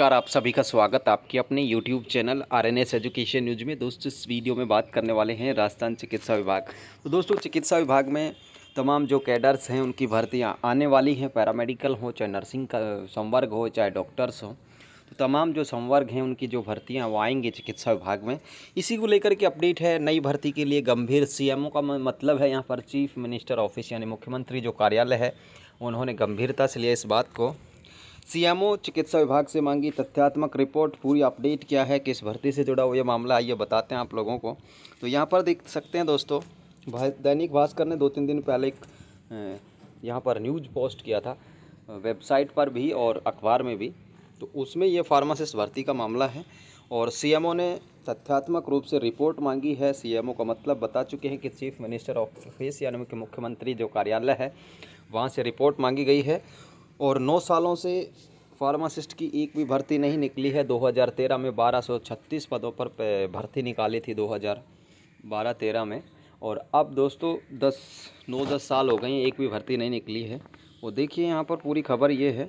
नमस्कार आप सभी का स्वागत आपके अपने YouTube channel R N S education news में दोस्तों इस वीडियो में बात करने वाले हैं राजस्थान चिकित्सा विभाग तो दोस्तों चिकित्सा विभाग में तमाम जो कैडर्स हैं उनकी भर्तियां आने वाली हैं पैरामेडिकल हो चाहे नर्सिंग का संवर्ग हो चाहे डॉक्टर्स हों तो तमाम जो संवर्ग हैं उनकी जो भर्तियाँ वो आएंगी चिकित्सा विभाग में इसी को लेकर के अपडेट है नई भर्ती के लिए गंभीर सी का मतलब है यहाँ पर चीफ मिनिस्टर ऑफिस यानी मुख्यमंत्री जो कार्यालय है उन्होंने गंभीरता से लिया इस बात को सीएमओ चिकित्सा विभाग से मांगी तथ्यात्मक रिपोर्ट पूरी अपडेट क्या है किस भर्ती से जुड़ा हुआ ये मामला आइए बताते हैं आप लोगों को तो यहाँ पर देख सकते हैं दोस्तों दैनिक भास्कर ने दो तीन दिन पहले एक यहाँ पर न्यूज पोस्ट किया था वेबसाइट पर भी और अखबार में भी तो उसमें ये फार्मासिस्ट भर्ती का मामला है और सी ने तथ्यात्मक रूप से रिपोर्ट मांगी है सी का मतलब बता चुके हैं कि चीफ मिनिस्टर ऑफिस यानी कि मुख्यमंत्री जो कार्यालय है वहाँ से रिपोर्ट मांगी गई है और नौ सालों से फार्मासिस्ट की एक भी भर्ती नहीं निकली है 2013 में 1236 पदों पर भर्ती निकाली थी 2012-13 में और अब दोस्तों दस नौ दस साल हो गए एक भी भर्ती नहीं निकली है वो देखिए यहाँ पर पूरी खबर ये है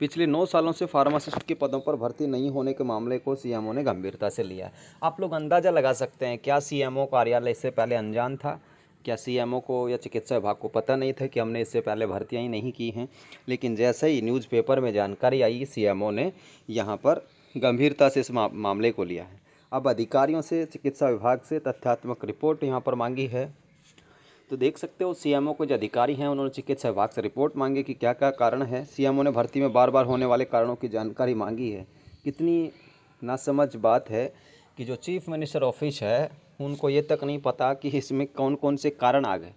पिछले नौ सालों से फार्मासिस्ट के पदों पर भर्ती नहीं होने के मामले को सीएमओ ने गंभीरता से लिया आप लोग अंदाज़ा लगा सकते हैं क्या सीएमओ कार्यालय इससे पहले अनजान था क्या सीएमओ को या चिकित्सा विभाग को पता नहीं था कि हमने इससे पहले भर्तियाँ ही नहीं की हैं लेकिन जैसे ही न्यूज़पेपर में जानकारी आई सीएमओ ने यहाँ पर गंभीरता से इस मामले को लिया है अब अधिकारियों से चिकित्सा विभाग से तथ्यात्मक रिपोर्ट यहाँ पर मांगी है तो देख सकते हो सीएमओ को जो अधिकारी हैं उन्होंने चिकित्सा विभाग से रिपोर्ट मांगी कि क्या क्या कारण है सीएमओ ने भर्ती में बार बार होने वाले कारणों की जानकारी मांगी है कितनी नासमझ बात है कि जो चीफ मिनिस्टर ऑफिस है उनको ये तक नहीं पता कि इसमें कौन कौन से कारण आ गए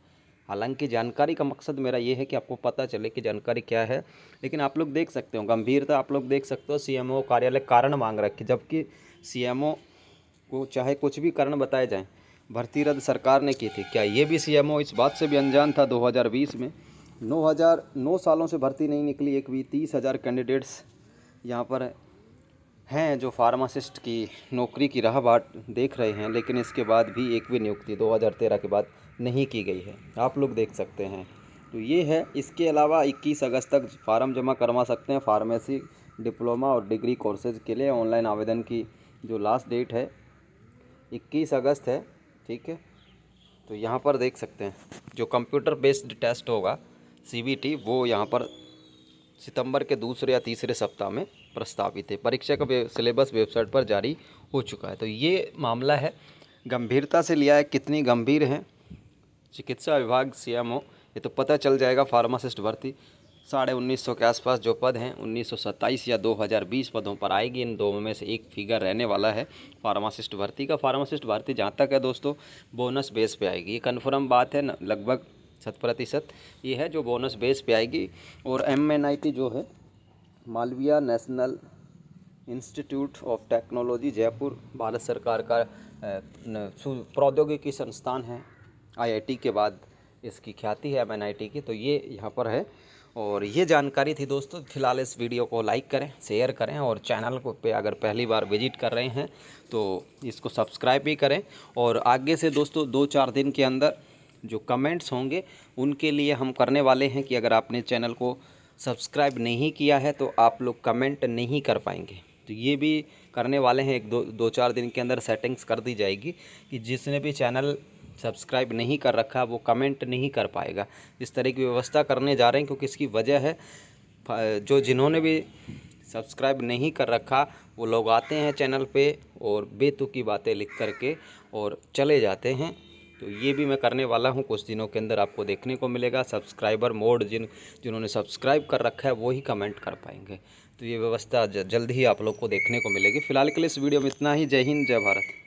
हालांकि जानकारी का मकसद मेरा ये है कि आपको पता चले कि जानकारी क्या है लेकिन आप लोग देख सकते हो गंभीरता आप लोग देख सकते हो सीएमओ कार्यालय कारण मांग रखे जबकि सीएमओ को चाहे कुछ भी कारण बताए जाएँ भर्ती रद्द सरकार ने की थी क्या ये भी सीएमओ इस बात से भी अनजान था 2020 में हज़ार नौ सालों से भर्ती नहीं निकली एक भी तीस हज़ार कैंडिडेट्स यहाँ पर हैं जो फार्मासिस्ट की नौकरी की राह बाट देख रहे हैं लेकिन इसके बाद भी एक भी नियुक्ति 2013 के बाद नहीं की गई है आप लोग देख सकते हैं तो ये है इसके अलावा 21 अगस्त तक फार्म जमा करवा सकते हैं फार्मेसी डिप्लोमा और डिग्री कोर्सेज के लिए ऑनलाइन आवेदन की जो लास्ट डेट है इक्कीस अगस्त है ठीक है तो यहाँ पर देख सकते हैं जो कंप्यूटर बेस्ड टेस्ट होगा सी वो यहाँ पर सितंबर के दूसरे या तीसरे सप्ताह में प्रस्तावित है परीक्षा का वे, सिलेबस वेबसाइट पर जारी हो चुका है तो ये मामला है गंभीरता से लिया है कितनी गंभीर है चिकित्सा विभाग सीएमओ ये तो पता चल जाएगा फार्मासिस्ट भर्ती साढ़े उन्नीस सौ के आसपास जो पद हैं उन्नीस सौ सत्ताईस या दो हज़ार बीस पदों पर आएगी इन दोनों में से एक फिगर रहने वाला है फार्मासिस्ट भर्ती का फार्मासिस्ट भर्ती जहाँ तक है दोस्तों बोनस बेस पे आएगी ये कन्फर्म बात है लगभग शत प्रतिशत ये है जो बोनस बेस पे आएगी और एम एन आई टी जो है Malaviya national institute of technology Jaipur Bharat सरकार का प्रौद्योगिकी संस्थान है आईआईटी के बाद इसकी ख्याति है एम की तो ये यहाँ पर है और ये जानकारी थी दोस्तों फिलहाल इस वीडियो को लाइक करें शेयर करें और चैनल को पे अगर पहली बार विजिट कर रहे हैं तो इसको सब्सक्राइब भी करें और आगे से दोस्तों दो चार दिन के अंदर जो कमेंट्स होंगे उनके लिए हम करने वाले हैं कि अगर आपने चैनल को सब्सक्राइब नहीं किया है तो आप लोग कमेंट नहीं कर पाएंगे तो ये भी करने वाले हैं एक दो दो चार दिन के अंदर सेटिंग्स कर दी जाएगी कि जिसने भी चैनल सब्सक्राइब नहीं कर रखा वो कमेंट नहीं कर पाएगा इस तरह की व्यवस्था करने जा रहे हैं क्योंकि इसकी वजह है जो जिन्होंने भी सब्सक्राइब नहीं कर रखा वो लोग आते हैं चैनल पे और बेतुकी बातें लिख करके और चले जाते हैं तो ये भी मैं करने वाला हूँ कुछ दिनों के अंदर आपको देखने को मिलेगा सब्सक्राइबर मोड जिन जिन्होंने सब्सक्राइब कर रखा है वो ही कमेंट कर पाएंगे तो ये व्यवस्था जल्द ही आप लोग को देखने को मिलेगी फिलहाल के लिए इस वीडियो में इतना ही जय हिंद जय भारत